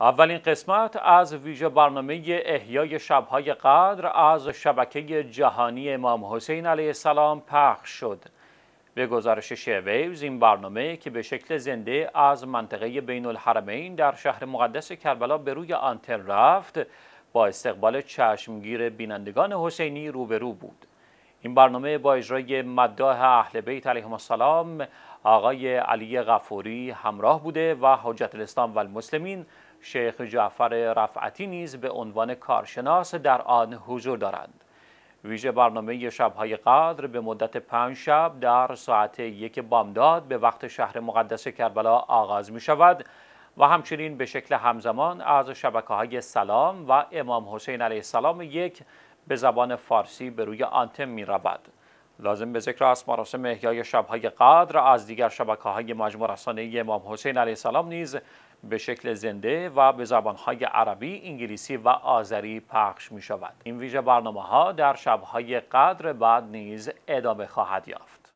اولین قسمت از ویژه برنامه احیای شبهای قدر از شبکه جهانی امام حسین علیه السلام پخش شد. به گزارش شیویوز این برنامه که به شکل زنده از منطقه بین الحرمین در شهر مقدس کربلا به روی آنتن رفت با استقبال چشمگیر بینندگان حسینی روبرو بود. این برنامه با اجرای مداح اهل بیت علیهم السلام آقای علی غفوری همراه بوده و حجت الاسلام و شیخ جعفر رفعتی نیز به عنوان کارشناس در آن حضور دارند ویژه برنامه شبهای قدر به مدت پنج شب در ساعت یک بامداد به وقت شهر مقدس کربلا آغاز می شود و همچنین به شکل همزمان از شبکه های سلام و امام حسین علیه السلام یک به زبان فارسی به روی آنتم می رود. لازم به ذکر است مراسم احیای شبهای قدر از دیگر شبکه های مجموع رسانه امام حسین علیه السلام نیز به شکل زنده و به زبانهای عربی، انگلیسی و آذری پخش می شود. این ویژه برنامه ها در شبهای قدر بعد نیز ادامه خواهد یافت.